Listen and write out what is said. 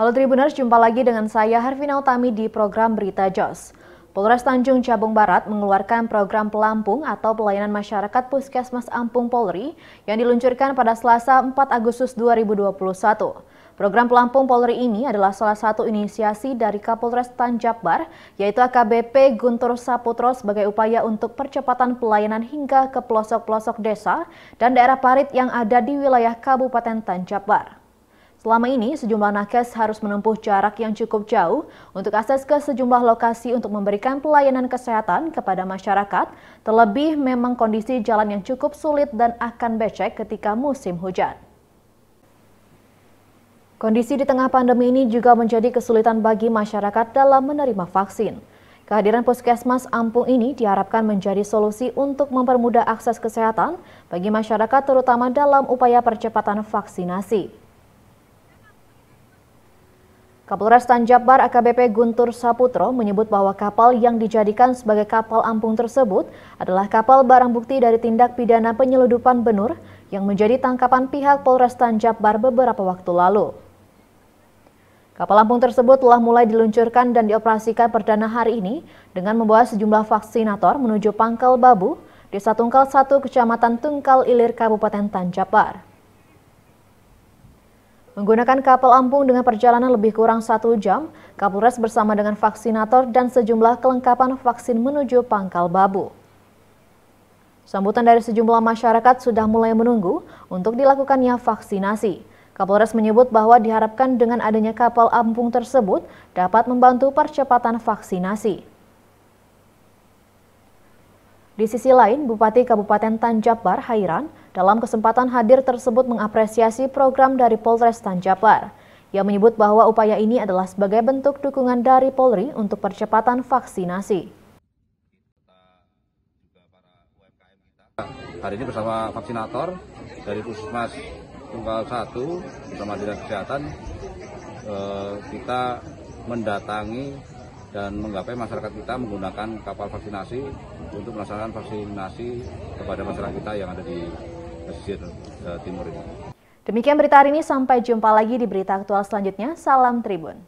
Halo Tribuners, jumpa lagi dengan saya Harvina Utami di program Berita Jos. Polres Tanjung Jabung Barat mengeluarkan program Pelampung atau Pelayanan Masyarakat Puskesmas Ampung Polri yang diluncurkan pada Selasa 4 Agustus 2021. Program Pelampung Polri ini adalah salah satu inisiasi dari Kapolres Tanjabbar, yaitu AKBP Guntur Saputro sebagai upaya untuk percepatan pelayanan hingga ke pelosok-pelosok desa dan daerah parit yang ada di wilayah Kabupaten Tanjabar. Selama ini, sejumlah nakes harus menempuh jarak yang cukup jauh untuk akses ke sejumlah lokasi untuk memberikan pelayanan kesehatan kepada masyarakat, terlebih memang kondisi jalan yang cukup sulit dan akan becek ketika musim hujan. Kondisi di tengah pandemi ini juga menjadi kesulitan bagi masyarakat dalam menerima vaksin. Kehadiran Puskesmas Ampung ini diharapkan menjadi solusi untuk mempermudah akses kesehatan bagi masyarakat terutama dalam upaya percepatan vaksinasi. Kapolres Tanjabar AKBP Guntur Saputro menyebut bahwa kapal yang dijadikan sebagai kapal ampung tersebut adalah kapal barang bukti dari tindak pidana penyeludupan benur yang menjadi tangkapan pihak Polres Tanjabar beberapa waktu lalu. Kapal ampung tersebut telah mulai diluncurkan dan dioperasikan perdana hari ini dengan membawa sejumlah vaksinator menuju Pangkal Babu, Desa Tungkal 1, Kecamatan Tungkal Ilir, Kabupaten Tanjabar. Menggunakan kapal Ampung dengan perjalanan lebih kurang satu jam, Kapolres bersama dengan vaksinator dan sejumlah kelengkapan vaksin menuju Pangkal Babu. Sambutan dari sejumlah masyarakat sudah mulai menunggu untuk dilakukannya vaksinasi. Kapolres menyebut bahwa diharapkan dengan adanya kapal Ampung tersebut dapat membantu percepatan vaksinasi. Di sisi lain, Bupati Kabupaten Tanjapar, Hairan, dalam kesempatan hadir tersebut mengapresiasi program dari Polres Tanjapar. Ia menyebut bahwa upaya ini adalah sebagai bentuk dukungan dari Polri untuk percepatan vaksinasi. Hari ini bersama vaksinator dari Puskesmas Tunggal 1 bersama Dinas Kesehatan eh, kita mendatangi dan menggapai masyarakat kita menggunakan kapal vaksinasi untuk melaksanakan vaksinasi kepada masyarakat kita yang ada di pesisir eh, timur ini. Demikian berita hari ini, sampai jumpa lagi di berita aktual selanjutnya. Salam Tribun.